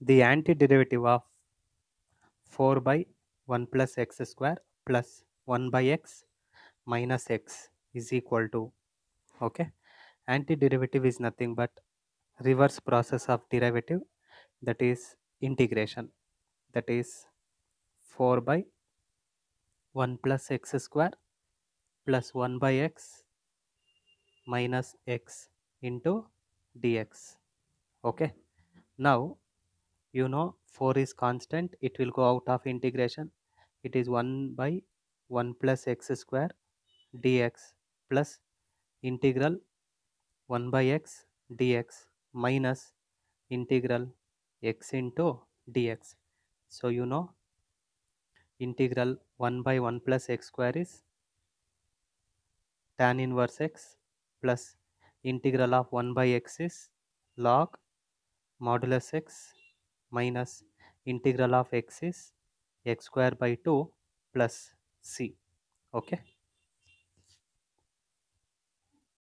the antiderivative of 4 by 1 plus x square plus 1 by x minus x is equal to okay antiderivative is nothing but reverse process of derivative that is integration that is 4 by 1 plus x square plus 1 by x minus x into dx okay now you know 4 is constant it will go out of integration it is 1 by 1 plus x square dx plus integral 1 by x dx minus integral x into dx so you know integral 1 by 1 plus x square is tan inverse x plus integral of 1 by x is log modulus x minus integral of x is x square by 2 plus c okay